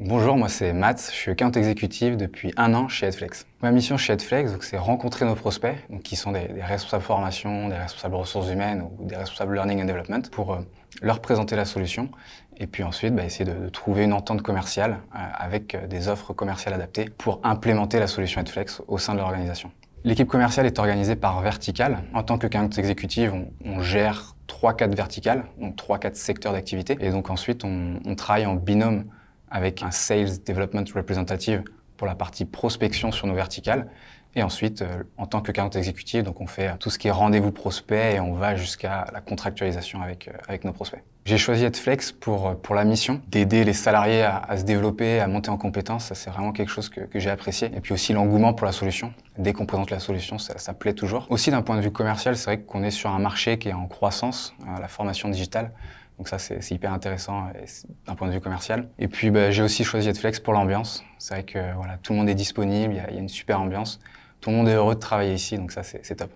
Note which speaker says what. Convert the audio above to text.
Speaker 1: Bonjour, moi c'est Matt, je suis account exécutif depuis un an chez Edflex. Ma mission chez Edflex, c'est rencontrer nos prospects, donc qui sont des, responsables formation, des responsables ressources humaines ou des responsables learning and development, pour euh, leur présenter la solution et puis ensuite bah, essayer de, trouver une entente commerciale euh, avec euh, des offres commerciales adaptées pour implémenter la solution Edflex au sein de l'organisation. L'équipe commerciale est organisée par Vertical. En tant que account exécutif, on, gère 3-4 verticales, donc 3-4 secteurs d'activité. Et donc ensuite, on travaille en binôme avec un Sales Development Representative pour la partie prospection sur nos verticales. Et ensuite, euh, en tant que client exécutif, donc on fait tout ce qui est rendez-vous prospect et on va jusqu'à la contractualisation avec, euh, avec nos prospects. J'ai choisi Adflex pour, euh, pour la mission d'aider les salariés à, se développer, à monter en compétences. Ça, c'est vraiment quelque chose que, que j'ai apprécié. Et puis aussi l'engouement pour la solution. Dès qu'on présente la solution, ça, ça plaît toujours. Aussi, d'un point de vue commercial, c'est vrai qu'on est sur un marché qui est en croissance, la formation digitale. Donc ça, c'est hyper intéressant d'un point de vue commercial. Et puis, bah, j'ai aussi choisi Netflix pour l'ambiance. C'est vrai que voilà, tout le monde est disponible, il y, a une super ambiance. Tout le monde est heureux de travailler ici, donc ça, c'est top.